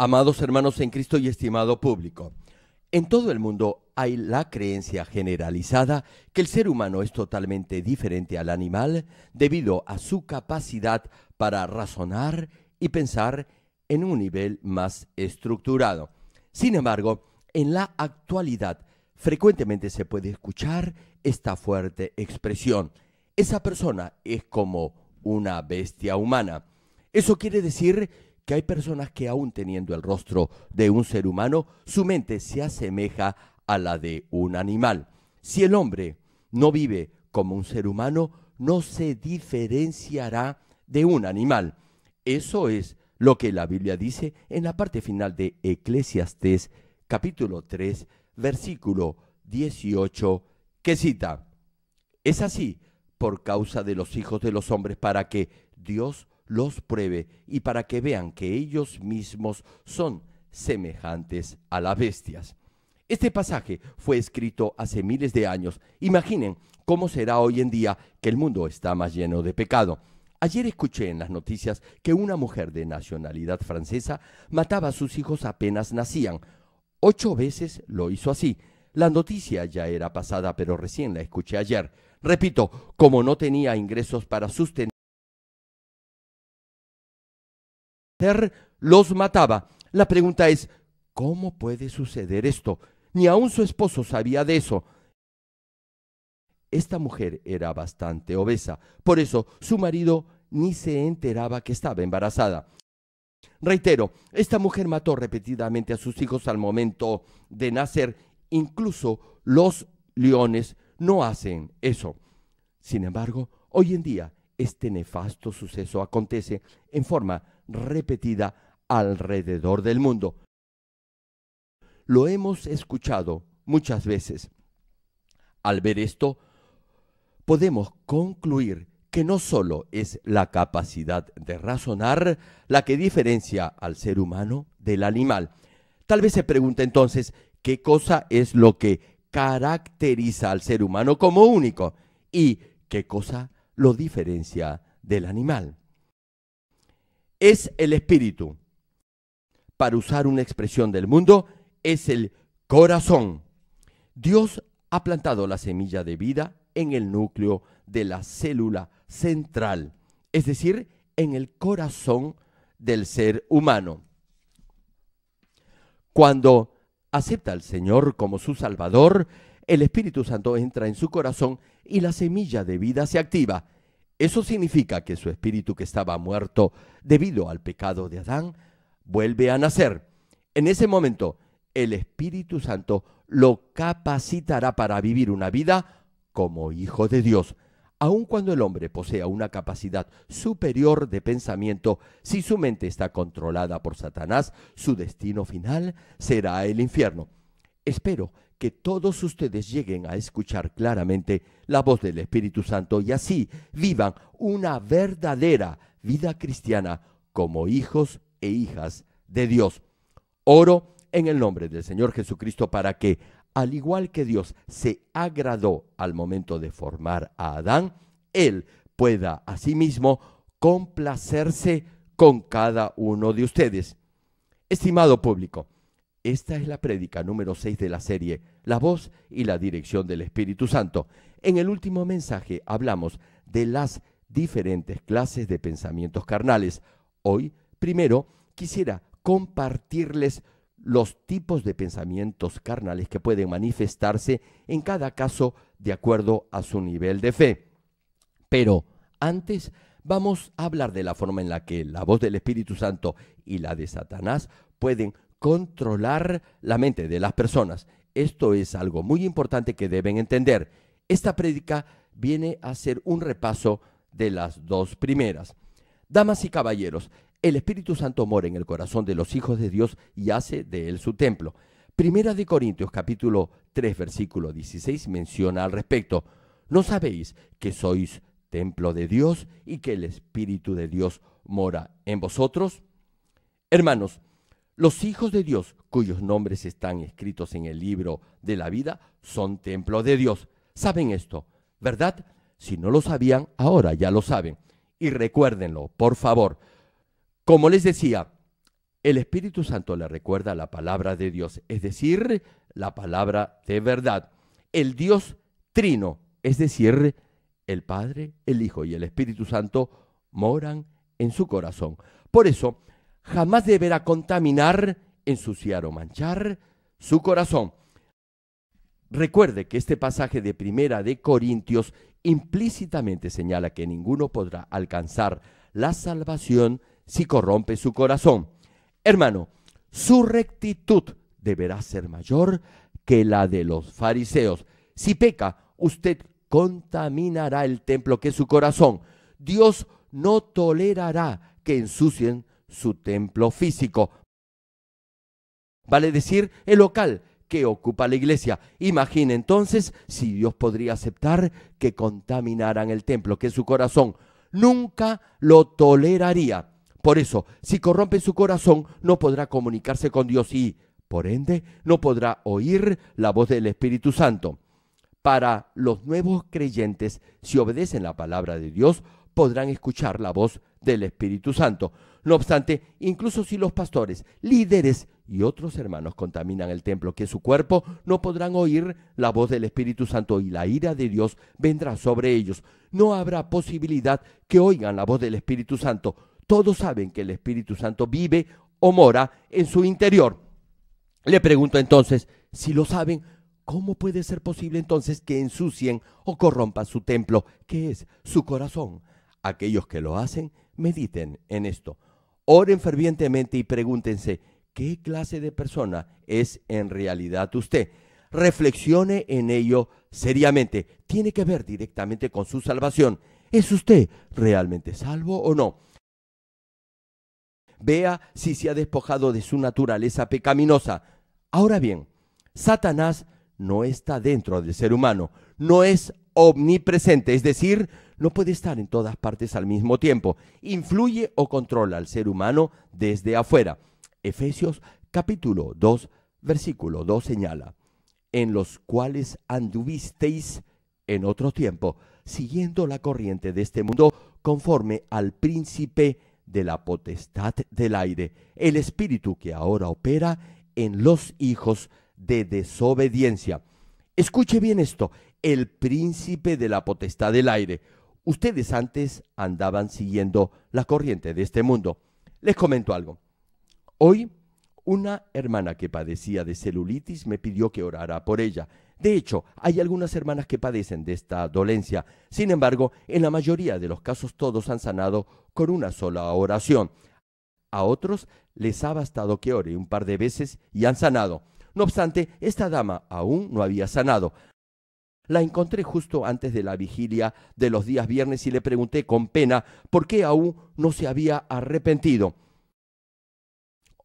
Amados hermanos en Cristo y estimado público, en todo el mundo hay la creencia generalizada que el ser humano es totalmente diferente al animal debido a su capacidad para razonar y pensar en un nivel más estructurado. Sin embargo, en la actualidad frecuentemente se puede escuchar esta fuerte expresión. Esa persona es como una bestia humana. Eso quiere decir que hay personas que aún teniendo el rostro de un ser humano, su mente se asemeja a la de un animal. Si el hombre no vive como un ser humano, no se diferenciará de un animal. Eso es lo que la Biblia dice en la parte final de Eclesiastes capítulo 3 versículo 18 que cita, es así por causa de los hijos de los hombres para que Dios los pruebe y para que vean que ellos mismos son semejantes a las bestias. Este pasaje fue escrito hace miles de años. Imaginen cómo será hoy en día que el mundo está más lleno de pecado. Ayer escuché en las noticias que una mujer de nacionalidad francesa mataba a sus hijos apenas nacían. Ocho veces lo hizo así. La noticia ya era pasada, pero recién la escuché ayer. Repito, como no tenía ingresos para sustentar los mataba. La pregunta es, ¿cómo puede suceder esto? Ni aun su esposo sabía de eso. Esta mujer era bastante obesa, por eso su marido ni se enteraba que estaba embarazada. Reitero, esta mujer mató repetidamente a sus hijos al momento de nacer, incluso los leones no hacen eso. Sin embargo, hoy en día este nefasto suceso acontece en forma repetida alrededor del mundo. Lo hemos escuchado muchas veces. Al ver esto, podemos concluir que no solo es la capacidad de razonar la que diferencia al ser humano del animal. Tal vez se pregunte entonces, ¿qué cosa es lo que caracteriza al ser humano como único? ¿Y qué cosa lo diferencia del animal? es el espíritu. Para usar una expresión del mundo, es el corazón. Dios ha plantado la semilla de vida en el núcleo de la célula central, es decir, en el corazón del ser humano. Cuando acepta al Señor como su Salvador, el Espíritu Santo entra en su corazón y la semilla de vida se activa. Eso significa que su espíritu que estaba muerto debido al pecado de Adán vuelve a nacer. En ese momento, el Espíritu Santo lo capacitará para vivir una vida como hijo de Dios. Aun cuando el hombre posea una capacidad superior de pensamiento, si su mente está controlada por Satanás, su destino final será el infierno. Espero que todos ustedes lleguen a escuchar claramente la voz del Espíritu Santo y así vivan una verdadera vida cristiana como hijos e hijas de Dios. Oro en el nombre del Señor Jesucristo para que, al igual que Dios se agradó al momento de formar a Adán, Él pueda asimismo complacerse con cada uno de ustedes. Estimado público, esta es la prédica número 6 de la serie, La voz y la dirección del Espíritu Santo. En el último mensaje hablamos de las diferentes clases de pensamientos carnales. Hoy, primero, quisiera compartirles los tipos de pensamientos carnales que pueden manifestarse en cada caso de acuerdo a su nivel de fe. Pero antes vamos a hablar de la forma en la que la voz del Espíritu Santo y la de Satanás pueden controlar la mente de las personas. Esto es algo muy importante que deben entender. Esta prédica viene a ser un repaso de las dos primeras. Damas y caballeros, el Espíritu Santo mora en el corazón de los hijos de Dios y hace de él su templo. Primera de Corintios capítulo 3 versículo 16 menciona al respecto, ¿no sabéis que sois templo de Dios y que el Espíritu de Dios mora en vosotros? Hermanos, los hijos de Dios, cuyos nombres están escritos en el libro de la vida, son templo de Dios. ¿Saben esto? ¿Verdad? Si no lo sabían, ahora ya lo saben. Y recuérdenlo, por favor. Como les decía, el Espíritu Santo le recuerda la palabra de Dios, es decir, la palabra de verdad. El Dios trino, es decir, el Padre, el Hijo y el Espíritu Santo moran en su corazón. Por eso, jamás deberá contaminar, ensuciar o manchar su corazón. Recuerde que este pasaje de Primera de Corintios implícitamente señala que ninguno podrá alcanzar la salvación si corrompe su corazón. Hermano, su rectitud deberá ser mayor que la de los fariseos. Si peca, usted contaminará el templo que es su corazón. Dios no tolerará que ensucien su templo físico. Vale decir, el local que ocupa la iglesia. Imagine entonces si Dios podría aceptar que contaminaran el templo, que su corazón nunca lo toleraría. Por eso, si corrompe su corazón, no podrá comunicarse con Dios y, por ende, no podrá oír la voz del Espíritu Santo. Para los nuevos creyentes, si obedecen la palabra de Dios, podrán escuchar la voz del Espíritu Santo. No obstante, incluso si los pastores, líderes y otros hermanos contaminan el templo que es su cuerpo, no podrán oír la voz del Espíritu Santo y la ira de Dios vendrá sobre ellos. No habrá posibilidad que oigan la voz del Espíritu Santo. Todos saben que el Espíritu Santo vive o mora en su interior. Le pregunto entonces, si lo saben, ¿cómo puede ser posible entonces que ensucien o corrompan su templo, que es su corazón? Aquellos que lo hacen Mediten en esto. Oren fervientemente y pregúntense, ¿qué clase de persona es en realidad usted? Reflexione en ello seriamente. Tiene que ver directamente con su salvación. ¿Es usted realmente salvo o no? Vea si se ha despojado de su naturaleza pecaminosa. Ahora bien, Satanás no está dentro del ser humano, no es omnipresente, es decir, no puede estar en todas partes al mismo tiempo. Influye o controla al ser humano desde afuera. Efesios capítulo 2, versículo 2 señala, en los cuales anduvisteis en otro tiempo, siguiendo la corriente de este mundo conforme al príncipe de la potestad del aire, el espíritu que ahora opera en los hijos de desobediencia. Escuche bien esto, el príncipe de la potestad del aire ustedes antes andaban siguiendo la corriente de este mundo. Les comento algo. Hoy, una hermana que padecía de celulitis me pidió que orara por ella. De hecho, hay algunas hermanas que padecen de esta dolencia. Sin embargo, en la mayoría de los casos todos han sanado con una sola oración. A otros les ha bastado que ore un par de veces y han sanado. No obstante, esta dama aún no había sanado. La encontré justo antes de la vigilia de los días viernes y le pregunté con pena por qué aún no se había arrepentido.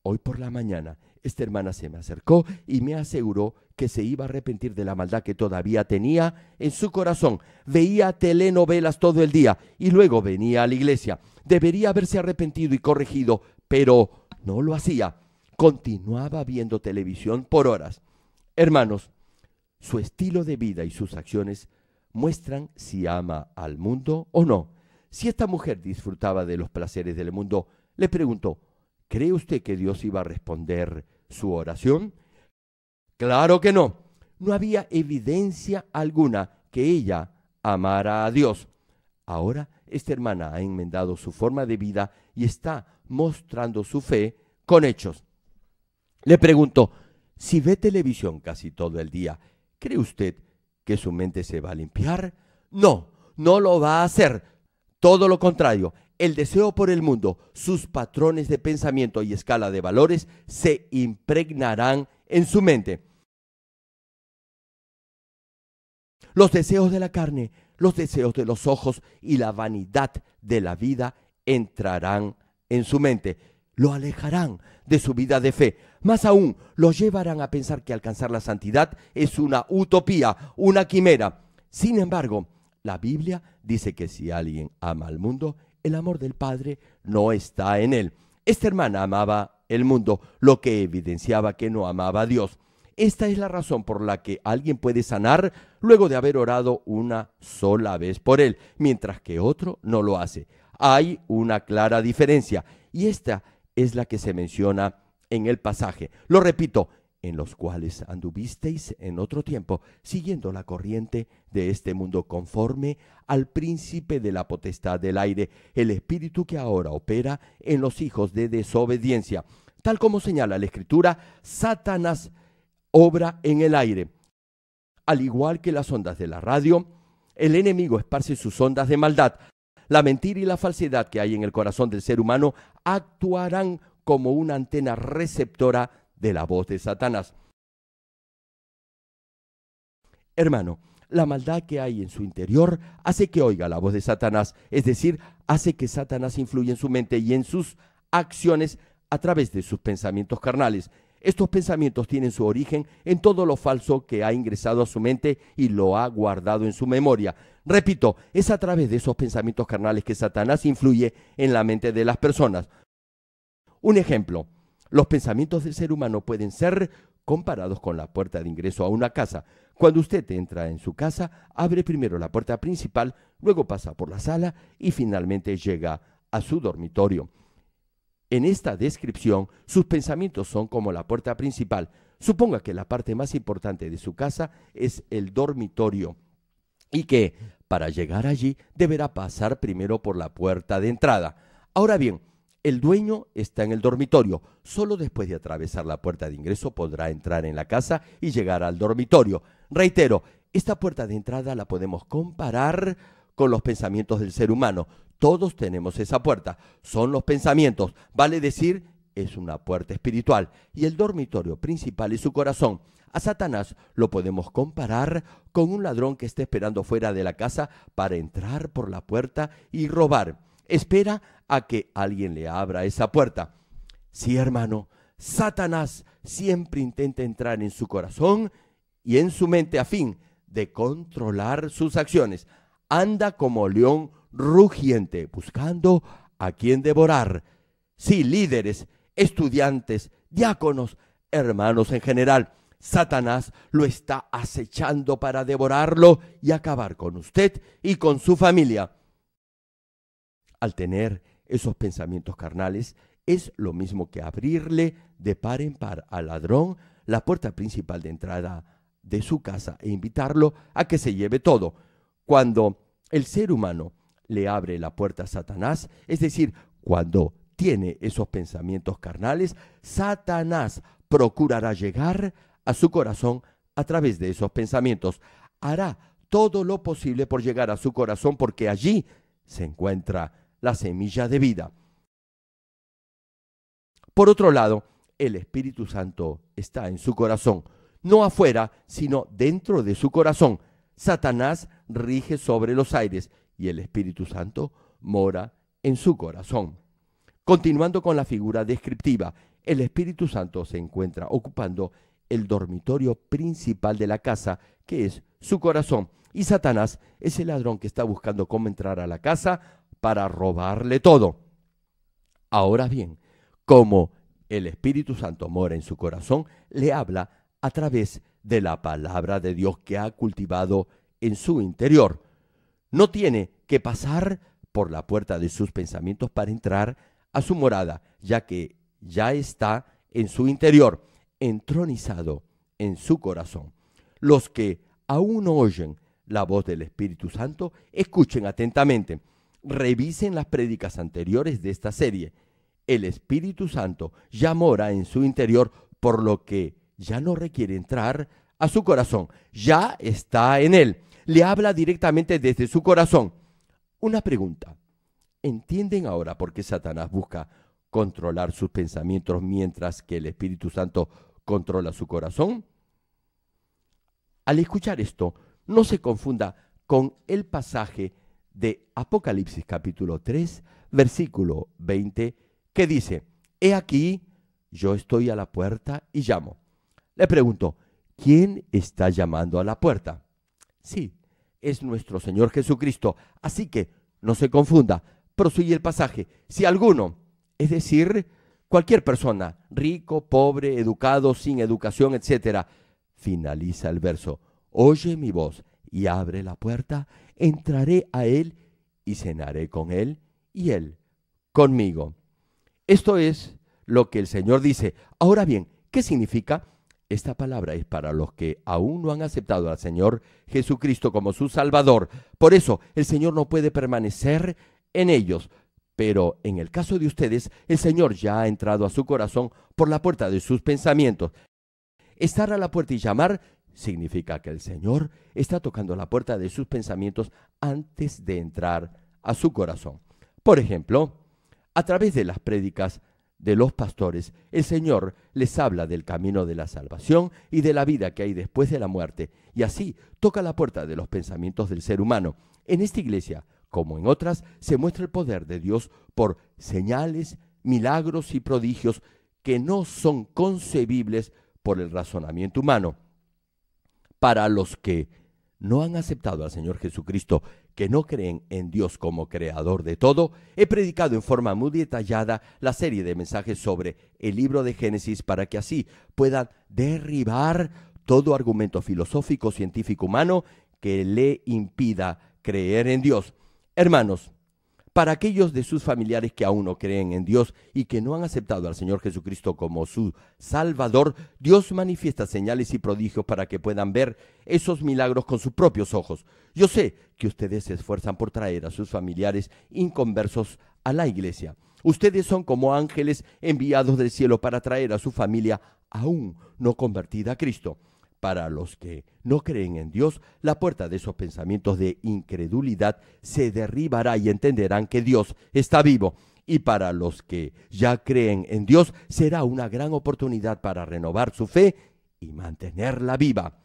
Hoy por la mañana, esta hermana se me acercó y me aseguró que se iba a arrepentir de la maldad que todavía tenía en su corazón. Veía telenovelas todo el día y luego venía a la iglesia. Debería haberse arrepentido y corregido, pero no lo hacía. Continuaba viendo televisión por horas. Hermanos, su estilo de vida y sus acciones muestran si ama al mundo o no. Si esta mujer disfrutaba de los placeres del mundo, le preguntó, ¿cree usted que Dios iba a responder su oración? Claro que no. No había evidencia alguna que ella amara a Dios. Ahora esta hermana ha enmendado su forma de vida y está mostrando su fe con hechos. Le pregunto, si ve televisión casi todo el día ¿Cree usted que su mente se va a limpiar? No, no lo va a hacer. Todo lo contrario, el deseo por el mundo, sus patrones de pensamiento y escala de valores se impregnarán en su mente. Los deseos de la carne, los deseos de los ojos y la vanidad de la vida entrarán en su mente. Lo alejarán de su vida de fe, más aún, los llevarán a pensar que alcanzar la santidad es una utopía, una quimera. Sin embargo, la Biblia dice que si alguien ama al mundo, el amor del Padre no está en él. Esta hermana amaba el mundo, lo que evidenciaba que no amaba a Dios. Esta es la razón por la que alguien puede sanar luego de haber orado una sola vez por él, mientras que otro no lo hace. Hay una clara diferencia y esta es la que se menciona en el pasaje. Lo repito, en los cuales anduvisteis en otro tiempo, siguiendo la corriente de este mundo conforme al príncipe de la potestad del aire, el espíritu que ahora opera en los hijos de desobediencia. Tal como señala la escritura, Satanás obra en el aire. Al igual que las ondas de la radio, el enemigo esparce sus ondas de maldad. La mentira y la falsedad que hay en el corazón del ser humano actuarán como una antena receptora de la voz de Satanás. Hermano, la maldad que hay en su interior hace que oiga la voz de Satanás, es decir, hace que Satanás influya en su mente y en sus acciones a través de sus pensamientos carnales. Estos pensamientos tienen su origen en todo lo falso que ha ingresado a su mente y lo ha guardado en su memoria. Repito, es a través de esos pensamientos carnales que Satanás influye en la mente de las personas. Un ejemplo, los pensamientos del ser humano pueden ser comparados con la puerta de ingreso a una casa. Cuando usted entra en su casa, abre primero la puerta principal, luego pasa por la sala y finalmente llega a su dormitorio. En esta descripción, sus pensamientos son como la puerta principal. Suponga que la parte más importante de su casa es el dormitorio y que, para llegar allí, deberá pasar primero por la puerta de entrada. Ahora bien, el dueño está en el dormitorio. Solo después de atravesar la puerta de ingreso podrá entrar en la casa y llegar al dormitorio. Reitero, esta puerta de entrada la podemos comparar con los pensamientos del ser humano. Todos tenemos esa puerta. Son los pensamientos. Vale decir, es una puerta espiritual. Y el dormitorio principal es su corazón. A Satanás lo podemos comparar con un ladrón que está esperando fuera de la casa para entrar por la puerta y robar espera a que alguien le abra esa puerta. Sí, hermano, Satanás siempre intenta entrar en su corazón y en su mente a fin de controlar sus acciones. Anda como león rugiente, buscando a quien devorar. Sí, líderes, estudiantes, diáconos, hermanos en general. Satanás lo está acechando para devorarlo y acabar con usted y con su familia al tener esos pensamientos carnales, es lo mismo que abrirle de par en par al ladrón la puerta principal de entrada de su casa e invitarlo a que se lleve todo. Cuando el ser humano le abre la puerta a Satanás, es decir, cuando tiene esos pensamientos carnales, Satanás procurará llegar a su corazón a través de esos pensamientos. Hará todo lo posible por llegar a su corazón porque allí se encuentra la semilla de vida. Por otro lado, el Espíritu Santo está en su corazón, no afuera, sino dentro de su corazón. Satanás rige sobre los aires y el Espíritu Santo mora en su corazón. Continuando con la figura descriptiva, el Espíritu Santo se encuentra ocupando el dormitorio principal de la casa, que es su corazón, y Satanás es el ladrón que está buscando cómo entrar a la casa para robarle todo. Ahora bien, como el Espíritu Santo mora en su corazón, le habla a través de la palabra de Dios que ha cultivado en su interior. No tiene que pasar por la puerta de sus pensamientos para entrar a su morada, ya que ya está en su interior, entronizado en su corazón. Los que aún no oyen la voz del Espíritu Santo, escuchen atentamente Revisen las prédicas anteriores de esta serie. El Espíritu Santo ya mora en su interior, por lo que ya no requiere entrar a su corazón, ya está en él. Le habla directamente desde su corazón. Una pregunta. ¿Entienden ahora por qué Satanás busca controlar sus pensamientos mientras que el Espíritu Santo controla su corazón? Al escuchar esto, no se confunda con el pasaje de Apocalipsis capítulo 3, versículo 20, que dice, He aquí, yo estoy a la puerta y llamo. Le pregunto, ¿quién está llamando a la puerta? Sí, es nuestro Señor Jesucristo. Así que no se confunda. Prosigue el pasaje. Si alguno, es decir, cualquier persona, rico, pobre, educado, sin educación, etc., finaliza el verso. Oye mi voz y abre la puerta entraré a él y cenaré con él y él conmigo. Esto es lo que el Señor dice. Ahora bien, ¿qué significa? Esta palabra es para los que aún no han aceptado al Señor Jesucristo como su Salvador. Por eso el Señor no puede permanecer en ellos. Pero en el caso de ustedes, el Señor ya ha entrado a su corazón por la puerta de sus pensamientos. Estar a la puerta y llamar Significa que el Señor está tocando la puerta de sus pensamientos antes de entrar a su corazón. Por ejemplo, a través de las prédicas de los pastores, el Señor les habla del camino de la salvación y de la vida que hay después de la muerte, y así toca la puerta de los pensamientos del ser humano. En esta iglesia, como en otras, se muestra el poder de Dios por señales, milagros y prodigios que no son concebibles por el razonamiento humano para los que no han aceptado al Señor Jesucristo, que no creen en Dios como creador de todo, he predicado en forma muy detallada la serie de mensajes sobre el libro de Génesis para que así puedan derribar todo argumento filosófico, científico, humano que le impida creer en Dios. Hermanos, para aquellos de sus familiares que aún no creen en Dios y que no han aceptado al Señor Jesucristo como su Salvador, Dios manifiesta señales y prodigios para que puedan ver esos milagros con sus propios ojos. Yo sé que ustedes se esfuerzan por traer a sus familiares inconversos a la iglesia. Ustedes son como ángeles enviados del cielo para traer a su familia aún no convertida a Cristo. Para los que no creen en Dios, la puerta de esos pensamientos de incredulidad se derribará y entenderán que Dios está vivo. Y para los que ya creen en Dios, será una gran oportunidad para renovar su fe y mantenerla viva.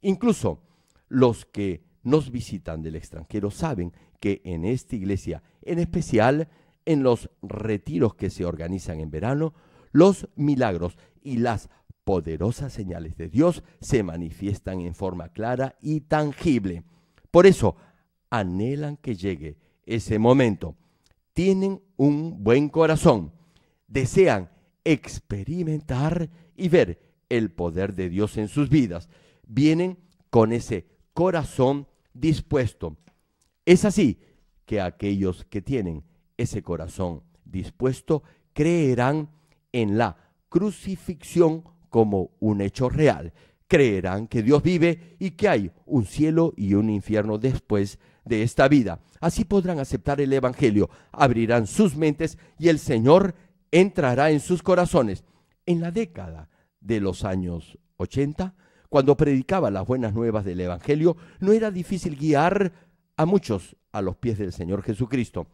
Incluso los que nos visitan del extranjero saben que en esta iglesia, en especial en los retiros que se organizan en verano, los milagros y las poderosas señales de Dios se manifiestan en forma clara y tangible. Por eso, anhelan que llegue ese momento. Tienen un buen corazón. Desean experimentar y ver el poder de Dios en sus vidas. Vienen con ese corazón dispuesto. Es así que aquellos que tienen ese corazón dispuesto creerán en la crucifixión como un hecho real. Creerán que Dios vive y que hay un cielo y un infierno después de esta vida. Así podrán aceptar el Evangelio, abrirán sus mentes y el Señor entrará en sus corazones. En la década de los años 80, cuando predicaba las buenas nuevas del Evangelio, no era difícil guiar a muchos a los pies del Señor Jesucristo.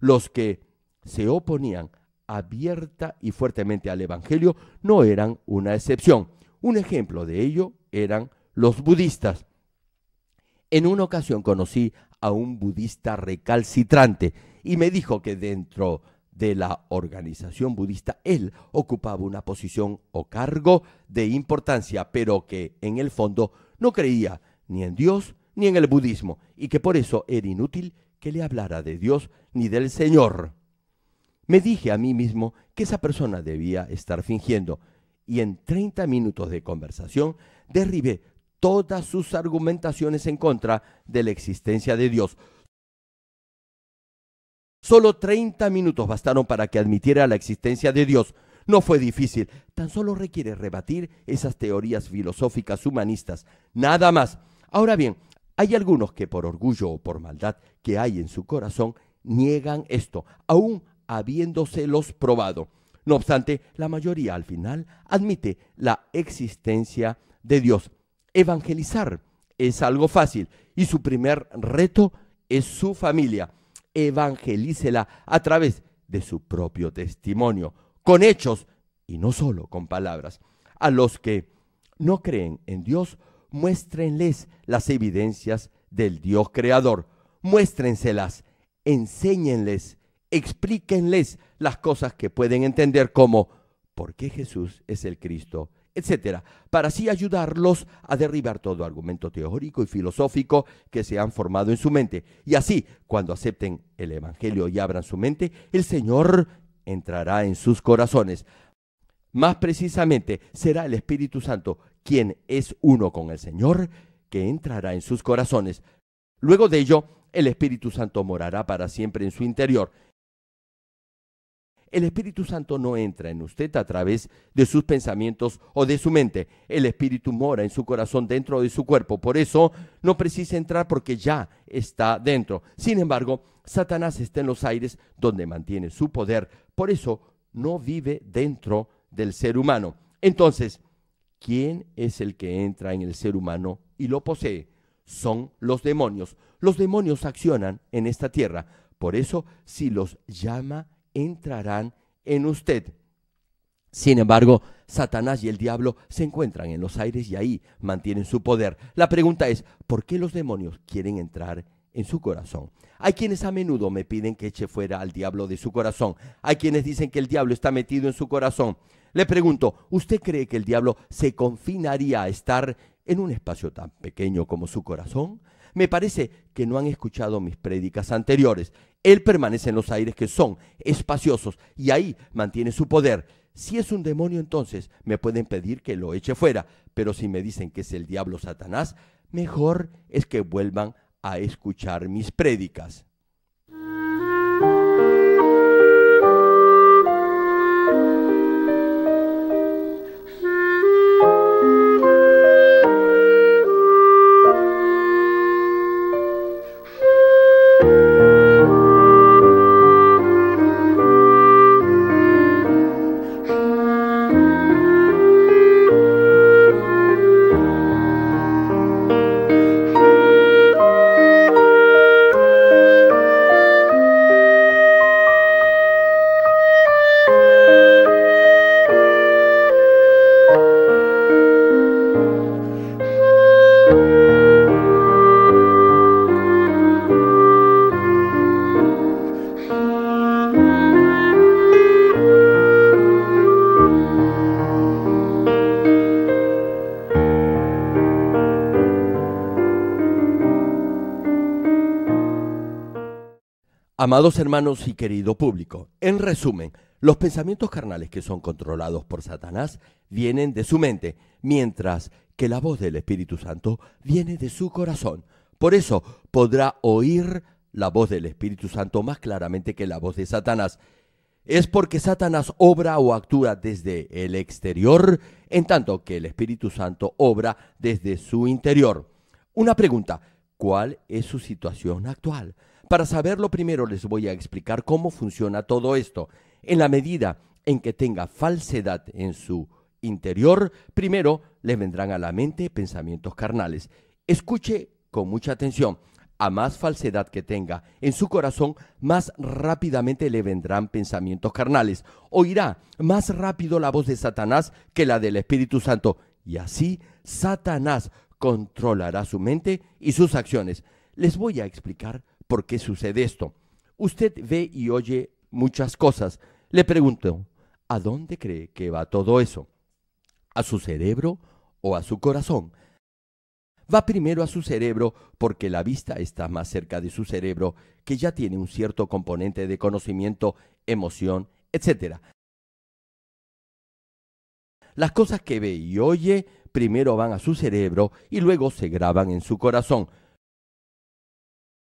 Los que se oponían abierta y fuertemente al Evangelio no eran una excepción. Un ejemplo de ello eran los budistas. En una ocasión conocí a un budista recalcitrante y me dijo que dentro de la organización budista él ocupaba una posición o cargo de importancia, pero que en el fondo no creía ni en Dios ni en el budismo y que por eso era inútil que le hablara de Dios ni del Señor. Me dije a mí mismo que esa persona debía estar fingiendo y en 30 minutos de conversación derribé todas sus argumentaciones en contra de la existencia de Dios. Solo 30 minutos bastaron para que admitiera la existencia de Dios. No fue difícil, tan solo requiere rebatir esas teorías filosóficas humanistas, nada más. Ahora bien, hay algunos que por orgullo o por maldad que hay en su corazón niegan esto, aún habiéndoselos probado. No obstante, la mayoría al final admite la existencia de Dios. Evangelizar es algo fácil y su primer reto es su familia. Evangelícela a través de su propio testimonio, con hechos y no solo con palabras. A los que no creen en Dios, muéstrenles las evidencias del Dios creador, muéstrenselas, enséñenles explíquenles las cosas que pueden entender como por qué Jesús es el Cristo, etcétera, para así ayudarlos a derribar todo argumento teórico y filosófico que se han formado en su mente. Y así, cuando acepten el Evangelio y abran su mente, el Señor entrará en sus corazones. Más precisamente, será el Espíritu Santo quien es uno con el Señor que entrará en sus corazones. Luego de ello, el Espíritu Santo morará para siempre en su interior el Espíritu Santo no entra en usted a través de sus pensamientos o de su mente. El Espíritu mora en su corazón dentro de su cuerpo. Por eso no precisa entrar porque ya está dentro. Sin embargo, Satanás está en los aires donde mantiene su poder. Por eso no vive dentro del ser humano. Entonces, ¿quién es el que entra en el ser humano y lo posee? Son los demonios. Los demonios accionan en esta tierra. Por eso, si los llama entrarán en usted. Sin embargo, Satanás y el diablo se encuentran en los aires y ahí mantienen su poder. La pregunta es, ¿por qué los demonios quieren entrar en su corazón? Hay quienes a menudo me piden que eche fuera al diablo de su corazón. Hay quienes dicen que el diablo está metido en su corazón. Le pregunto, ¿usted cree que el diablo se confinaría a estar en un espacio tan pequeño como su corazón? Me parece que no han escuchado mis prédicas anteriores. Él permanece en los aires que son espaciosos y ahí mantiene su poder. Si es un demonio entonces me pueden pedir que lo eche fuera, pero si me dicen que es el diablo Satanás, mejor es que vuelvan a escuchar mis prédicas. Amados hermanos y querido público, en resumen, los pensamientos carnales que son controlados por Satanás vienen de su mente, mientras que la voz del Espíritu Santo viene de su corazón. Por eso podrá oír la voz del Espíritu Santo más claramente que la voz de Satanás. Es porque Satanás obra o actúa desde el exterior, en tanto que el Espíritu Santo obra desde su interior. Una pregunta, ¿cuál es su situación actual? Para saberlo primero les voy a explicar cómo funciona todo esto. En la medida en que tenga falsedad en su interior, primero le vendrán a la mente pensamientos carnales. Escuche con mucha atención. A más falsedad que tenga en su corazón, más rápidamente le vendrán pensamientos carnales. Oirá más rápido la voz de Satanás que la del Espíritu Santo. Y así Satanás controlará su mente y sus acciones. Les voy a explicar por qué sucede esto. Usted ve y oye muchas cosas. Le pregunto, ¿a dónde cree que va todo eso? ¿A su cerebro o a su corazón? Va primero a su cerebro porque la vista está más cerca de su cerebro, que ya tiene un cierto componente de conocimiento, emoción, etc. Las cosas que ve y oye primero van a su cerebro y luego se graban en su corazón,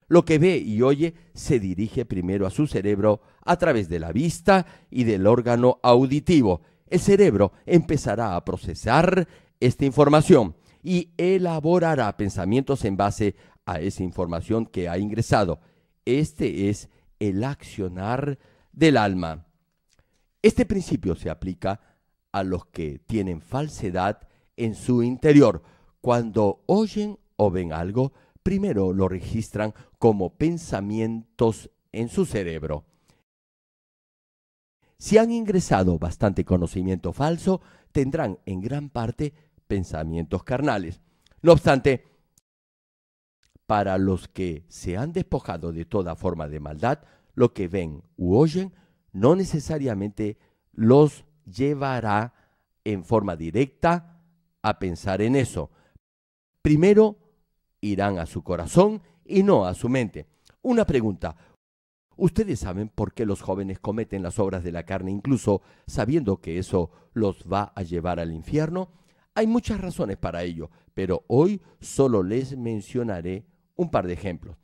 lo que ve y oye se dirige primero a su cerebro a través de la vista y del órgano auditivo. El cerebro empezará a procesar esta información y elaborará pensamientos en base a esa información que ha ingresado. Este es el accionar del alma. Este principio se aplica a los que tienen falsedad en su interior. Cuando oyen o ven algo, primero lo registran como pensamientos en su cerebro. Si han ingresado bastante conocimiento falso, tendrán en gran parte pensamientos carnales. No obstante, para los que se han despojado de toda forma de maldad, lo que ven u oyen no necesariamente los llevará en forma directa a pensar en eso. Primero irán a su corazón y no a su mente. Una pregunta. Ustedes saben por qué los jóvenes cometen las obras de la carne, incluso sabiendo que eso los va a llevar al infierno. Hay muchas razones para ello, pero hoy solo les mencionaré un par de ejemplos.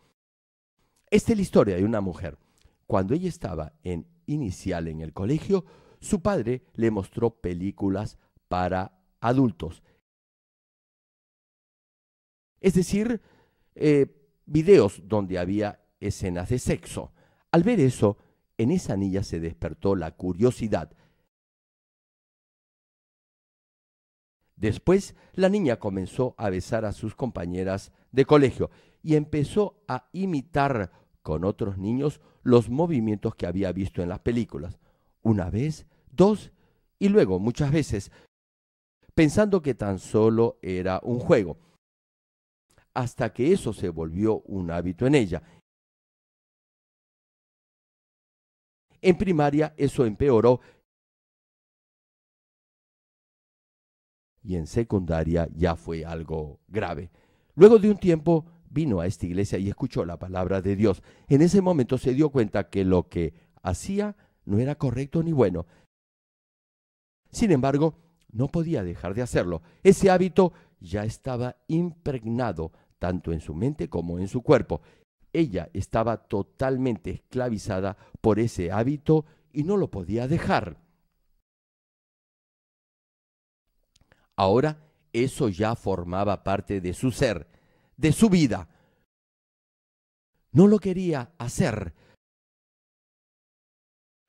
Esta es la historia de una mujer. Cuando ella estaba en inicial en el colegio, su padre le mostró películas para adultos es decir, eh, videos donde había escenas de sexo. Al ver eso, en esa niña se despertó la curiosidad. Después, la niña comenzó a besar a sus compañeras de colegio y empezó a imitar con otros niños los movimientos que había visto en las películas. Una vez, dos y luego muchas veces, pensando que tan solo era un juego hasta que eso se volvió un hábito en ella. En primaria eso empeoró y en secundaria ya fue algo grave. Luego de un tiempo vino a esta iglesia y escuchó la palabra de Dios. En ese momento se dio cuenta que lo que hacía no era correcto ni bueno. Sin embargo, no podía dejar de hacerlo. Ese hábito ya estaba impregnado tanto en su mente como en su cuerpo. Ella estaba totalmente esclavizada por ese hábito y no lo podía dejar. Ahora eso ya formaba parte de su ser, de su vida. No lo quería hacer.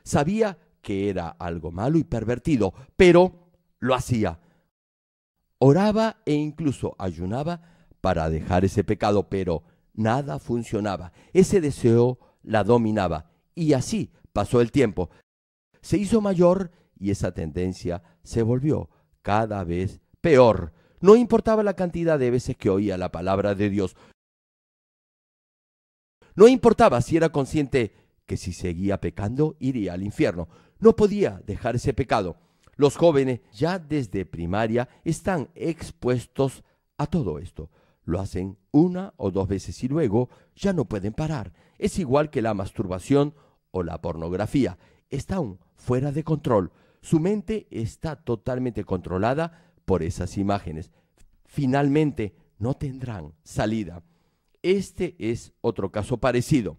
Sabía que era algo malo y pervertido, pero lo hacía Oraba e incluso ayunaba para dejar ese pecado, pero nada funcionaba. Ese deseo la dominaba y así pasó el tiempo. Se hizo mayor y esa tendencia se volvió cada vez peor. No importaba la cantidad de veces que oía la palabra de Dios. No importaba si era consciente que si seguía pecando iría al infierno. No podía dejar ese pecado. Los jóvenes ya desde primaria están expuestos a todo esto. Lo hacen una o dos veces y luego ya no pueden parar. Es igual que la masturbación o la pornografía. Están fuera de control. Su mente está totalmente controlada por esas imágenes. Finalmente, no tendrán salida. Este es otro caso parecido.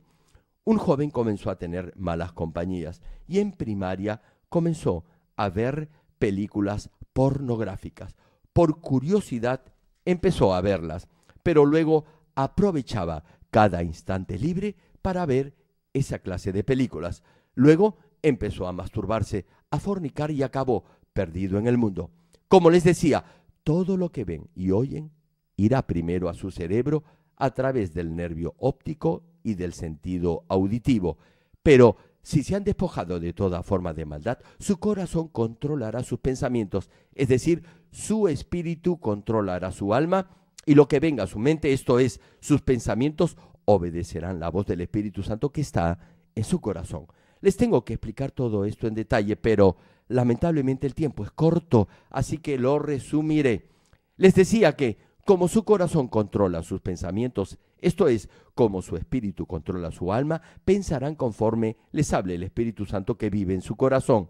Un joven comenzó a tener malas compañías y en primaria comenzó ver películas pornográficas. Por curiosidad empezó a verlas, pero luego aprovechaba cada instante libre para ver esa clase de películas. Luego empezó a masturbarse, a fornicar y acabó perdido en el mundo. Como les decía, todo lo que ven y oyen irá primero a su cerebro a través del nervio óptico y del sentido auditivo, pero si se han despojado de toda forma de maldad, su corazón controlará sus pensamientos, es decir, su espíritu controlará su alma y lo que venga a su mente, esto es, sus pensamientos, obedecerán la voz del Espíritu Santo que está en su corazón. Les tengo que explicar todo esto en detalle, pero lamentablemente el tiempo es corto, así que lo resumiré. Les decía que como su corazón controla sus pensamientos esto es, como su espíritu controla su alma, pensarán conforme les hable el Espíritu Santo que vive en su corazón.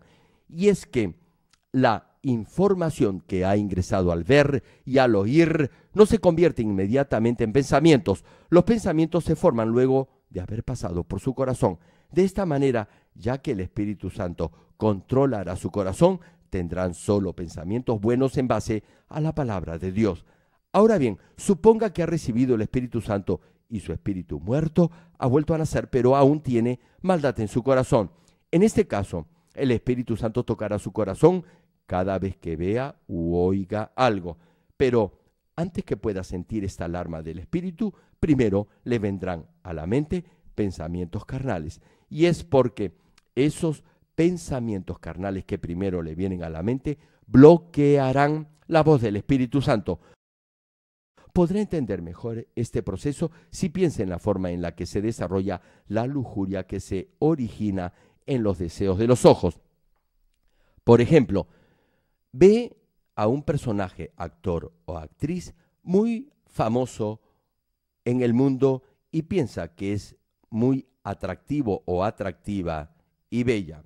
Y es que la información que ha ingresado al ver y al oír no se convierte inmediatamente en pensamientos. Los pensamientos se forman luego de haber pasado por su corazón. De esta manera, ya que el Espíritu Santo controlará su corazón, tendrán solo pensamientos buenos en base a la palabra de Dios. Ahora bien, suponga que ha recibido el Espíritu Santo y su espíritu muerto ha vuelto a nacer, pero aún tiene maldad en su corazón. En este caso, el Espíritu Santo tocará su corazón cada vez que vea u oiga algo. Pero antes que pueda sentir esta alarma del Espíritu, primero le vendrán a la mente pensamientos carnales. Y es porque esos pensamientos carnales que primero le vienen a la mente bloquearán la voz del Espíritu Santo podrá entender mejor este proceso si piensa en la forma en la que se desarrolla la lujuria que se origina en los deseos de los ojos. Por ejemplo, ve a un personaje, actor o actriz muy famoso en el mundo y piensa que es muy atractivo o atractiva y bella.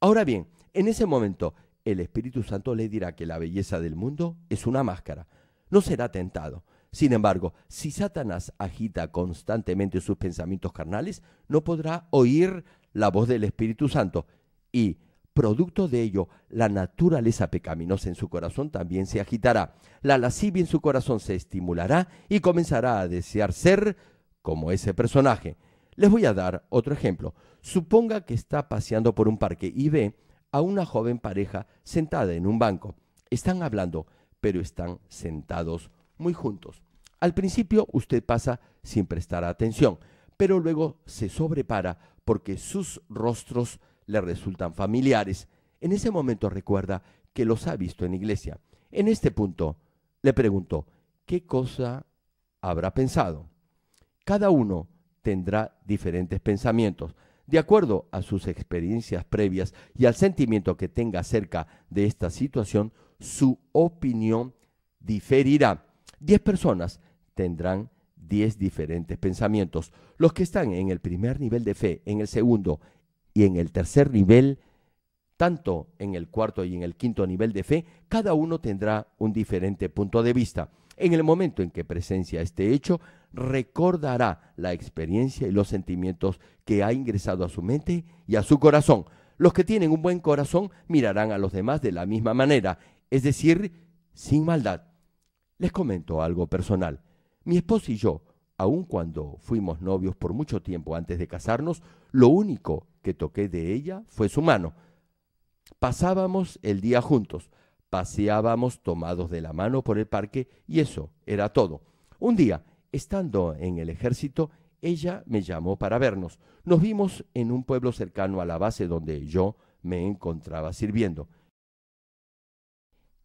Ahora bien, en ese momento el Espíritu Santo le dirá que la belleza del mundo es una máscara. No será tentado, sin embargo, si Satanás agita constantemente sus pensamientos carnales, no podrá oír la voz del Espíritu Santo y, producto de ello, la naturaleza pecaminosa en su corazón también se agitará. La lascivia en su corazón se estimulará y comenzará a desear ser como ese personaje. Les voy a dar otro ejemplo. Suponga que está paseando por un parque y ve a una joven pareja sentada en un banco. Están hablando, pero están sentados muy juntos. Al principio usted pasa sin prestar atención, pero luego se sobrepara porque sus rostros le resultan familiares. En ese momento recuerda que los ha visto en iglesia. En este punto le pregunto ¿qué cosa habrá pensado? Cada uno tendrá diferentes pensamientos. De acuerdo a sus experiencias previas y al sentimiento que tenga acerca de esta situación, su opinión diferirá. Diez personas tendrán diez diferentes pensamientos. Los que están en el primer nivel de fe, en el segundo y en el tercer nivel, tanto en el cuarto y en el quinto nivel de fe, cada uno tendrá un diferente punto de vista. En el momento en que presencia este hecho, recordará la experiencia y los sentimientos que ha ingresado a su mente y a su corazón. Los que tienen un buen corazón mirarán a los demás de la misma manera, es decir, sin maldad. Les comento algo personal. Mi esposa y yo, aun cuando fuimos novios por mucho tiempo antes de casarnos, lo único que toqué de ella fue su mano. Pasábamos el día juntos, paseábamos tomados de la mano por el parque y eso era todo. Un día, estando en el ejército, ella me llamó para vernos. Nos vimos en un pueblo cercano a la base donde yo me encontraba sirviendo.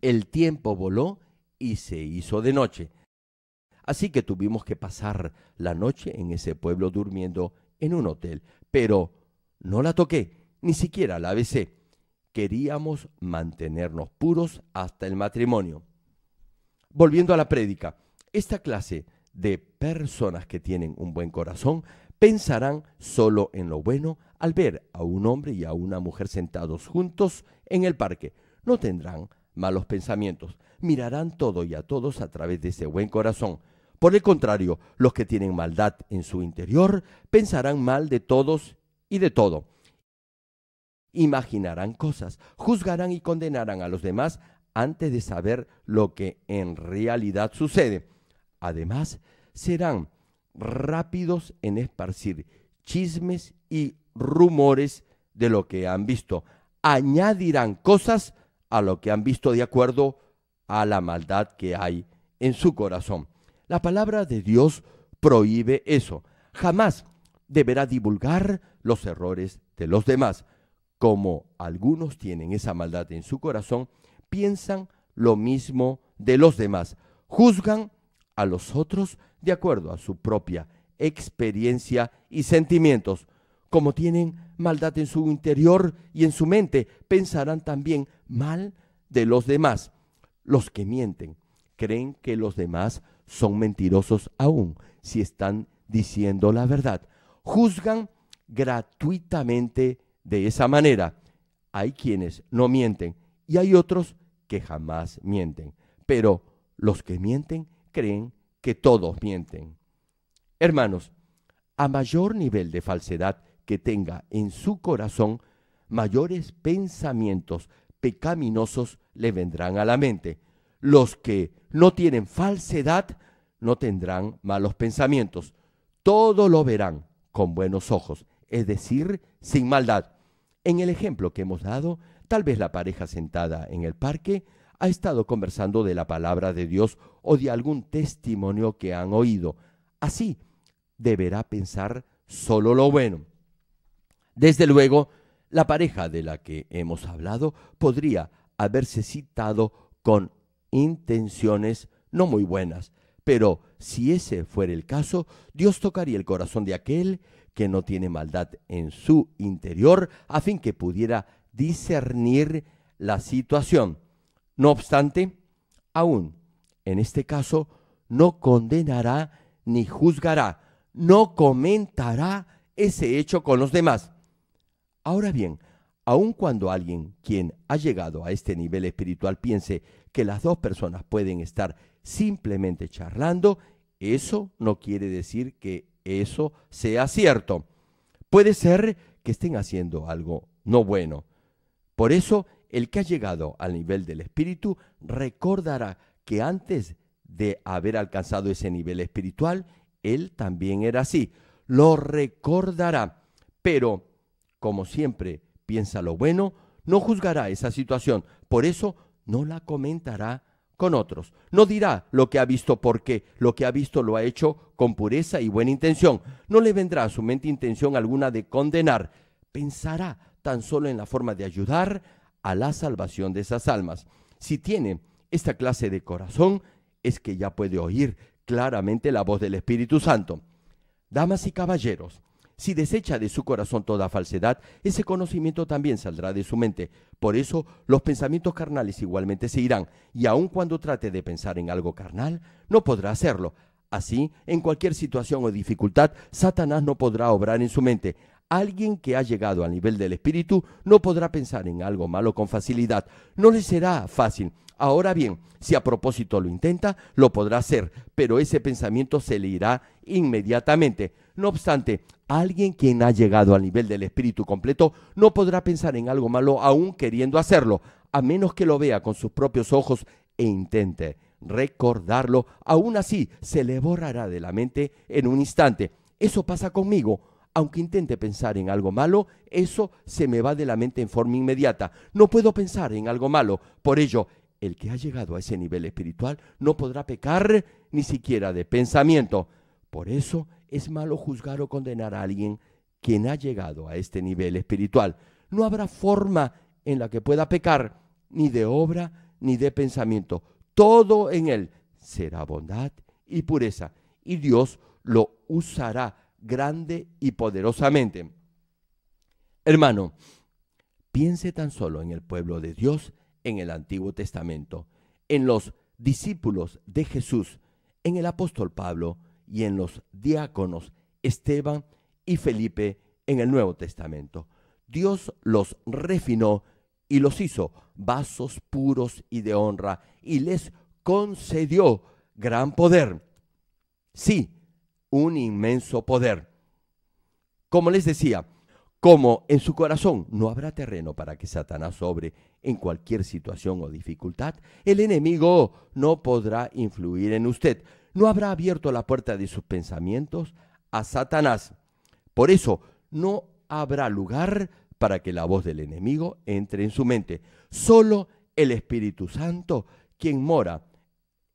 El tiempo voló y se hizo de noche. Así que tuvimos que pasar la noche en ese pueblo durmiendo en un hotel, pero no la toqué, ni siquiera la besé. Queríamos mantenernos puros hasta el matrimonio. Volviendo a la prédica, esta clase de personas que tienen un buen corazón pensarán solo en lo bueno al ver a un hombre y a una mujer sentados juntos en el parque. No tendrán malos pensamientos mirarán todo y a todos a través de ese buen corazón. Por el contrario, los que tienen maldad en su interior pensarán mal de todos y de todo. Imaginarán cosas, juzgarán y condenarán a los demás antes de saber lo que en realidad sucede. Además, serán rápidos en esparcir chismes y rumores de lo que han visto. Añadirán cosas a lo que han visto de acuerdo a la maldad que hay en su corazón. La palabra de Dios prohíbe eso. Jamás deberá divulgar los errores de los demás. Como algunos tienen esa maldad en su corazón, piensan lo mismo de los demás. Juzgan a los otros de acuerdo a su propia experiencia y sentimientos. Como tienen maldad en su interior y en su mente, pensarán también mal de los demás. Los que mienten creen que los demás son mentirosos aún si están diciendo la verdad. Juzgan gratuitamente de esa manera. Hay quienes no mienten y hay otros que jamás mienten. Pero los que mienten creen que todos mienten. Hermanos, a mayor nivel de falsedad que tenga en su corazón, mayores pensamientos pecaminosos le vendrán a la mente. Los que no tienen falsedad no tendrán malos pensamientos. Todo lo verán con buenos ojos, es decir, sin maldad. En el ejemplo que hemos dado, tal vez la pareja sentada en el parque ha estado conversando de la palabra de Dios o de algún testimonio que han oído. Así, deberá pensar solo lo bueno. Desde luego, la pareja de la que hemos hablado podría haberse citado con intenciones no muy buenas. Pero si ese fuera el caso, Dios tocaría el corazón de aquel que no tiene maldad en su interior, a fin que pudiera discernir la situación. No obstante, aún en este caso, no condenará ni juzgará, no comentará ese hecho con los demás. Ahora bien, Aun cuando alguien quien ha llegado a este nivel espiritual piense que las dos personas pueden estar simplemente charlando, eso no quiere decir que eso sea cierto. Puede ser que estén haciendo algo no bueno. Por eso, el que ha llegado al nivel del espíritu recordará que antes de haber alcanzado ese nivel espiritual, él también era así. Lo recordará. Pero, como siempre, piensa lo bueno, no juzgará esa situación, por eso no la comentará con otros. No dirá lo que ha visto porque lo que ha visto lo ha hecho con pureza y buena intención. No le vendrá a su mente intención alguna de condenar. Pensará tan solo en la forma de ayudar a la salvación de esas almas. Si tiene esta clase de corazón, es que ya puede oír claramente la voz del Espíritu Santo. Damas y caballeros, si desecha de su corazón toda falsedad, ese conocimiento también saldrá de su mente. Por eso los pensamientos carnales igualmente se irán, y aun cuando trate de pensar en algo carnal, no podrá hacerlo. Así, en cualquier situación o dificultad, Satanás no podrá obrar en su mente. Alguien que ha llegado al nivel del espíritu no podrá pensar en algo malo con facilidad. No le será fácil. Ahora bien, si a propósito lo intenta, lo podrá hacer, pero ese pensamiento se le irá inmediatamente no obstante, alguien quien ha llegado al nivel del espíritu completo no podrá pensar en algo malo aún queriendo hacerlo, a menos que lo vea con sus propios ojos e intente recordarlo. Aún así, se le borrará de la mente en un instante. Eso pasa conmigo aunque intente pensar en algo malo, eso se me va de la mente en forma inmediata. No puedo pensar en algo malo. Por ello, el que ha llegado a ese nivel espiritual no podrá pecar ni siquiera de pensamiento. Por eso, es malo juzgar o condenar a alguien quien ha llegado a este nivel espiritual. No habrá forma en la que pueda pecar, ni de obra, ni de pensamiento. Todo en él será bondad y pureza, y Dios lo usará grande y poderosamente. Hermano, piense tan solo en el pueblo de Dios en el Antiguo Testamento, en los discípulos de Jesús, en el apóstol Pablo, y en los diáconos Esteban y Felipe en el Nuevo Testamento. Dios los refinó y los hizo vasos puros y de honra y les concedió gran poder. Sí, un inmenso poder. Como les decía, como en su corazón no habrá terreno para que Satanás sobre en cualquier situación o dificultad, el enemigo no podrá influir en usted. No habrá abierto la puerta de sus pensamientos a Satanás. Por eso, no habrá lugar para que la voz del enemigo entre en su mente. Solo el Espíritu Santo, quien mora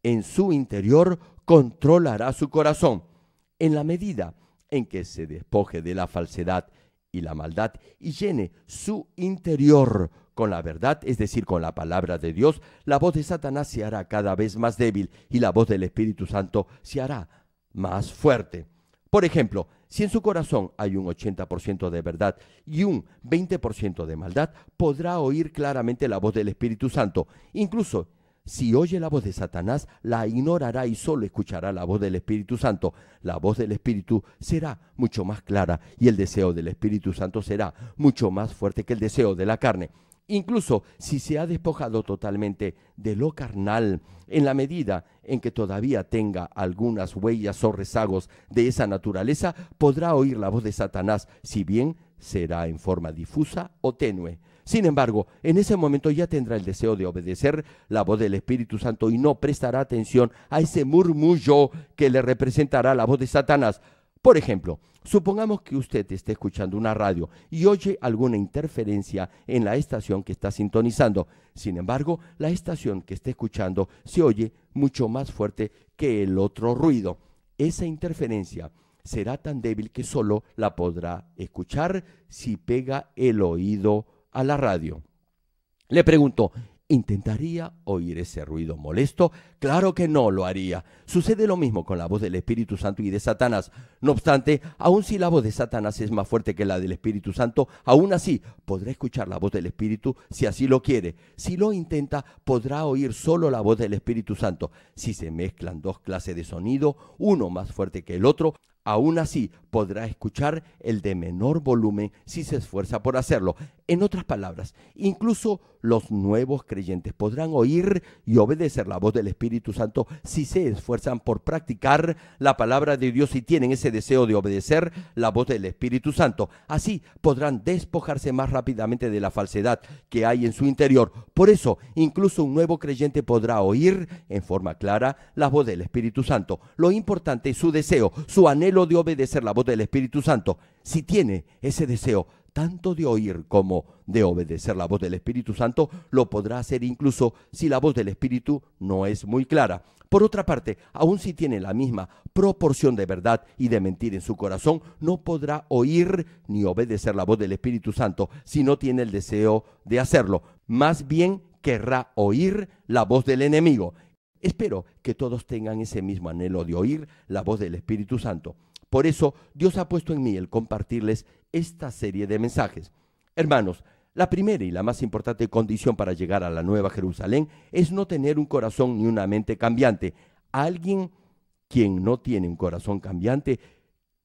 en su interior, controlará su corazón. En la medida en que se despoje de la falsedad y la maldad y llene su interior con la verdad, es decir, con la palabra de Dios, la voz de Satanás se hará cada vez más débil y la voz del Espíritu Santo se hará más fuerte. Por ejemplo, si en su corazón hay un 80% de verdad y un 20% de maldad, podrá oír claramente la voz del Espíritu Santo, incluso si oye la voz de Satanás, la ignorará y solo escuchará la voz del Espíritu Santo. La voz del Espíritu será mucho más clara y el deseo del Espíritu Santo será mucho más fuerte que el deseo de la carne. Incluso si se ha despojado totalmente de lo carnal, en la medida en que todavía tenga algunas huellas o rezagos de esa naturaleza, podrá oír la voz de Satanás, si bien será en forma difusa o tenue. Sin embargo, en ese momento ya tendrá el deseo de obedecer la voz del Espíritu Santo y no prestará atención a ese murmullo que le representará la voz de Satanás. Por ejemplo, supongamos que usted esté escuchando una radio y oye alguna interferencia en la estación que está sintonizando. Sin embargo, la estación que está escuchando se oye mucho más fuerte que el otro ruido. Esa interferencia será tan débil que solo la podrá escuchar si pega el oído a la radio. Le preguntó, ¿Intentaría oír ese ruido molesto? Claro que no lo haría. Sucede lo mismo con la voz del Espíritu Santo y de Satanás. No obstante, aun si la voz de Satanás es más fuerte que la del Espíritu Santo, aún así podrá escuchar la voz del Espíritu si así lo quiere. Si lo intenta, podrá oír solo la voz del Espíritu Santo. Si se mezclan dos clases de sonido, uno más fuerte que el otro, Aún así, podrá escuchar el de menor volumen si se esfuerza por hacerlo. En otras palabras, incluso los nuevos creyentes podrán oír y obedecer la voz del Espíritu Santo si se esfuerzan por practicar la palabra de Dios y tienen ese deseo de obedecer la voz del Espíritu Santo. Así podrán despojarse más rápidamente de la falsedad que hay en su interior. Por eso, incluso un nuevo creyente podrá oír en forma clara la voz del Espíritu Santo. Lo importante es su deseo, su anhelo lo de obedecer la voz del Espíritu Santo, si tiene ese deseo tanto de oír como de obedecer la voz del Espíritu Santo, lo podrá hacer incluso si la voz del Espíritu no es muy clara. Por otra parte, aun si tiene la misma proporción de verdad y de mentir en su corazón, no podrá oír ni obedecer la voz del Espíritu Santo si no tiene el deseo de hacerlo. Más bien querrá oír la voz del enemigo. Espero que todos tengan ese mismo anhelo de oír la voz del Espíritu Santo. Por eso Dios ha puesto en mí el compartirles esta serie de mensajes. Hermanos, la primera y la más importante condición para llegar a la Nueva Jerusalén es no tener un corazón ni una mente cambiante. Alguien quien no tiene un corazón cambiante,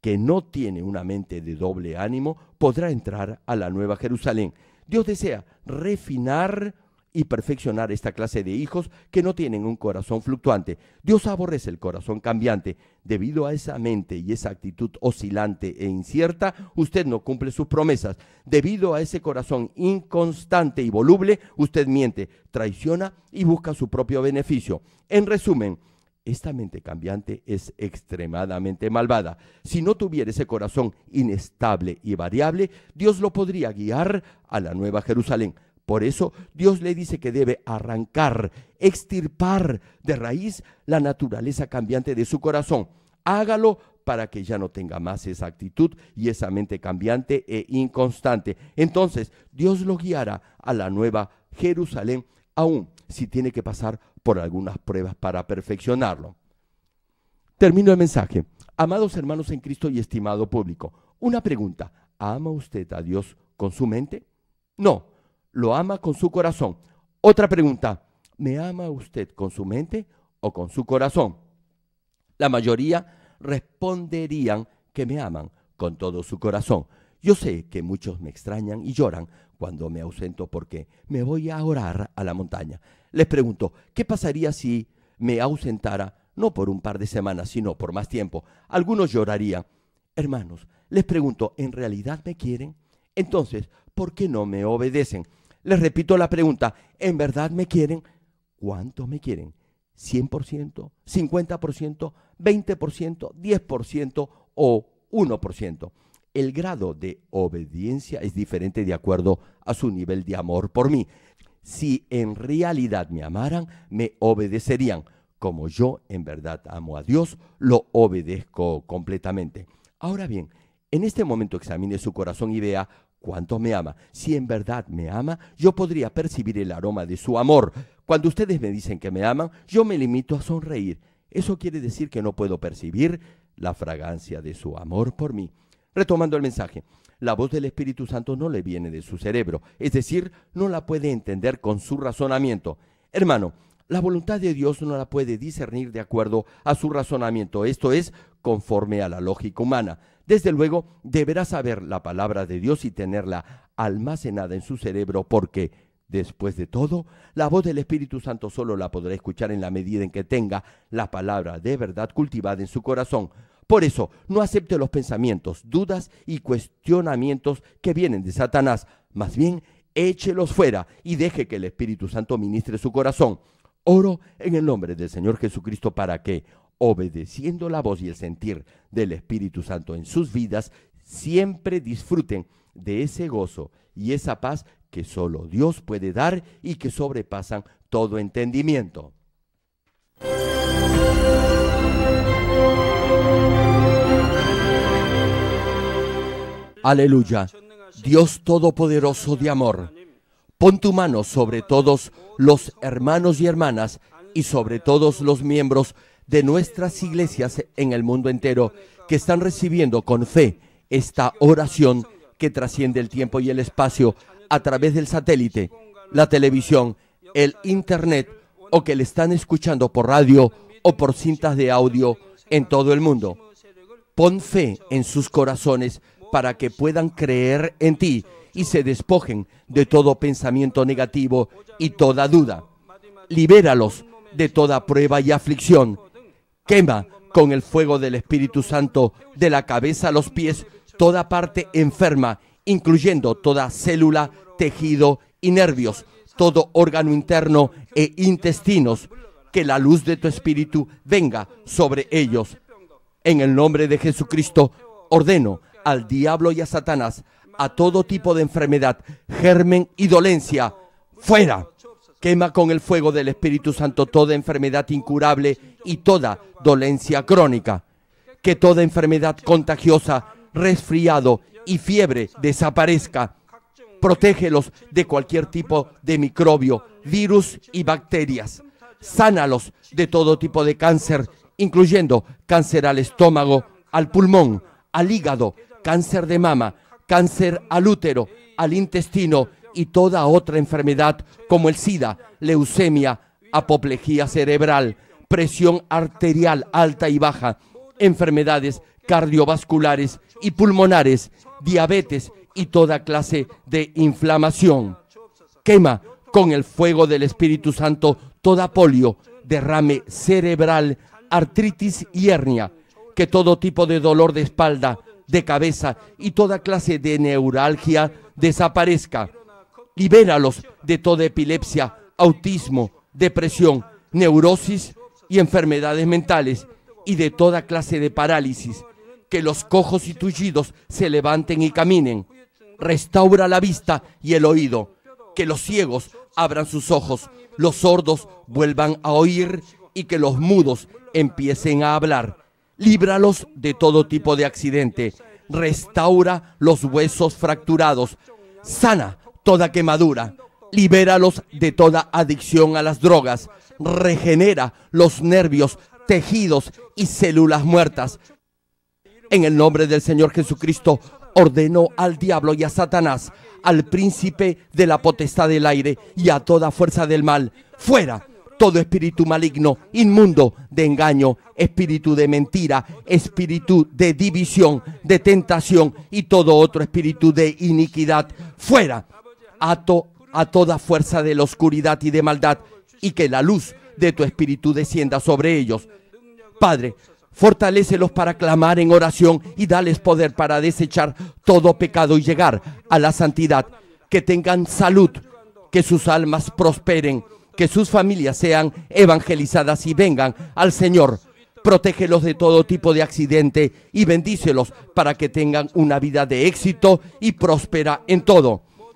que no tiene una mente de doble ánimo, podrá entrar a la Nueva Jerusalén. Dios desea refinar y perfeccionar esta clase de hijos que no tienen un corazón fluctuante. Dios aborrece el corazón cambiante. Debido a esa mente y esa actitud oscilante e incierta, usted no cumple sus promesas. Debido a ese corazón inconstante y voluble, usted miente, traiciona y busca su propio beneficio. En resumen, esta mente cambiante es extremadamente malvada. Si no tuviera ese corazón inestable y variable, Dios lo podría guiar a la Nueva Jerusalén. Por eso Dios le dice que debe arrancar, extirpar de raíz la naturaleza cambiante de su corazón. Hágalo para que ya no tenga más esa actitud y esa mente cambiante e inconstante. Entonces Dios lo guiará a la nueva Jerusalén, aún si tiene que pasar por algunas pruebas para perfeccionarlo. Termino el mensaje. Amados hermanos en Cristo y estimado público, una pregunta. ¿Ama usted a Dios con su mente? No lo ama con su corazón. Otra pregunta, ¿me ama usted con su mente o con su corazón? La mayoría responderían que me aman con todo su corazón. Yo sé que muchos me extrañan y lloran cuando me ausento porque me voy a orar a la montaña. Les pregunto, ¿qué pasaría si me ausentara no por un par de semanas, sino por más tiempo? Algunos llorarían. Hermanos, les pregunto, ¿en realidad me quieren? Entonces, ¿por qué no me obedecen? Les repito la pregunta, ¿en verdad me quieren? ¿Cuánto me quieren? ¿100%? ¿50%? ¿20%? ¿10%? ¿O 1%? El grado de obediencia es diferente de acuerdo a su nivel de amor por mí. Si en realidad me amaran, me obedecerían. Como yo en verdad amo a Dios, lo obedezco completamente. Ahora bien, en este momento examine su corazón y vea cuánto me ama. Si en verdad me ama, yo podría percibir el aroma de su amor. Cuando ustedes me dicen que me aman, yo me limito a sonreír. Eso quiere decir que no puedo percibir la fragancia de su amor por mí. Retomando el mensaje, la voz del Espíritu Santo no le viene de su cerebro, es decir, no la puede entender con su razonamiento. Hermano, la voluntad de Dios no la puede discernir de acuerdo a su razonamiento, esto es, conforme a la lógica humana desde luego deberá saber la palabra de Dios y tenerla almacenada en su cerebro porque, después de todo, la voz del Espíritu Santo solo la podrá escuchar en la medida en que tenga la palabra de verdad cultivada en su corazón. Por eso, no acepte los pensamientos, dudas y cuestionamientos que vienen de Satanás. Más bien, échelos fuera y deje que el Espíritu Santo ministre su corazón. Oro en el nombre del Señor Jesucristo para que obedeciendo la voz y el sentir del Espíritu Santo en sus vidas, siempre disfruten de ese gozo y esa paz que solo Dios puede dar y que sobrepasan todo entendimiento. Aleluya, Dios Todopoderoso de amor, pon tu mano sobre todos los hermanos y hermanas y sobre todos los miembros de nuestras iglesias en el mundo entero que están recibiendo con fe esta oración que trasciende el tiempo y el espacio a través del satélite, la televisión, el internet o que le están escuchando por radio o por cintas de audio en todo el mundo. Pon fe en sus corazones para que puedan creer en ti y se despojen de todo pensamiento negativo y toda duda. Libéralos de toda prueba y aflicción Quema con el fuego del Espíritu Santo de la cabeza a los pies toda parte enferma, incluyendo toda célula, tejido y nervios, todo órgano interno e intestinos. Que la luz de tu Espíritu venga sobre ellos. En el nombre de Jesucristo, ordeno al diablo y a Satanás, a todo tipo de enfermedad, germen y dolencia, fuera. Quema con el fuego del Espíritu Santo toda enfermedad incurable y toda dolencia crónica. Que toda enfermedad contagiosa, resfriado y fiebre desaparezca. Protégelos de cualquier tipo de microbio, virus y bacterias. Sánalos de todo tipo de cáncer, incluyendo cáncer al estómago, al pulmón, al hígado, cáncer de mama, cáncer al útero, al intestino y toda otra enfermedad como el SIDA, leucemia, apoplejía cerebral, presión arterial alta y baja, enfermedades cardiovasculares y pulmonares, diabetes y toda clase de inflamación. Quema con el fuego del Espíritu Santo toda polio, derrame cerebral, artritis y hernia, que todo tipo de dolor de espalda, de cabeza y toda clase de neuralgia desaparezca. Libéralos de toda epilepsia, autismo, depresión, neurosis y enfermedades mentales y de toda clase de parálisis, que los cojos y tullidos se levanten y caminen. Restaura la vista y el oído, que los ciegos abran sus ojos, los sordos vuelvan a oír y que los mudos empiecen a hablar. Líbralos de todo tipo de accidente. Restaura los huesos fracturados. Sana toda quemadura. Libéralos de toda adicción a las drogas regenera los nervios, tejidos y células muertas. En el nombre del Señor Jesucristo, ordenó al diablo y a Satanás, al príncipe de la potestad del aire y a toda fuerza del mal, fuera todo espíritu maligno, inmundo, de engaño, espíritu de mentira, espíritu de división, de tentación y todo otro espíritu de iniquidad, fuera, a toda fuerza de la oscuridad y de maldad y que la luz de tu espíritu descienda sobre ellos. Padre, fortalecelos para clamar en oración y dales poder para desechar todo pecado y llegar a la santidad. Que tengan salud, que sus almas prosperen, que sus familias sean evangelizadas y vengan al Señor. Protégelos de todo tipo de accidente y bendícelos para que tengan una vida de éxito y próspera en todo.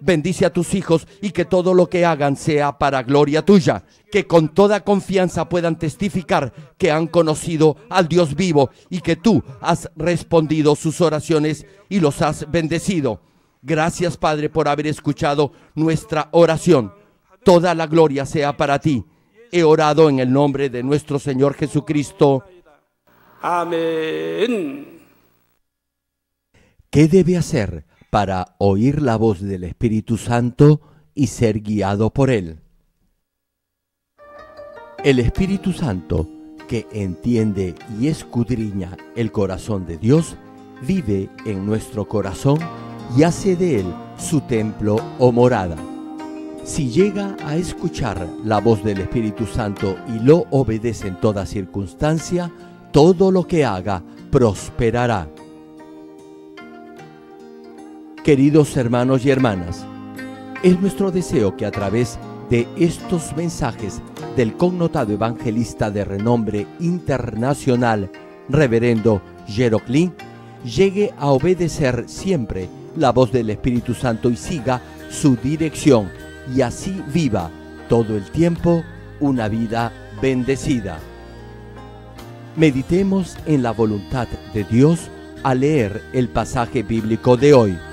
bendice a tus hijos y que todo lo que hagan sea para gloria tuya, que con toda confianza puedan testificar que han conocido al Dios vivo y que tú has respondido sus oraciones y los has bendecido. Gracias Padre por haber escuchado nuestra oración. Toda la gloria sea para ti. He orado en el nombre de nuestro Señor Jesucristo. Amén. ¿Qué debe hacer para oír la voz del Espíritu Santo y ser guiado por él. El Espíritu Santo, que entiende y escudriña el corazón de Dios, vive en nuestro corazón y hace de él su templo o morada. Si llega a escuchar la voz del Espíritu Santo y lo obedece en toda circunstancia, todo lo que haga prosperará. Queridos hermanos y hermanas, es nuestro deseo que a través de estos mensajes del connotado evangelista de renombre internacional, Reverendo Jeroclin, llegue a obedecer siempre la voz del Espíritu Santo y siga su dirección y así viva todo el tiempo una vida bendecida. Meditemos en la voluntad de Dios al leer el pasaje bíblico de hoy.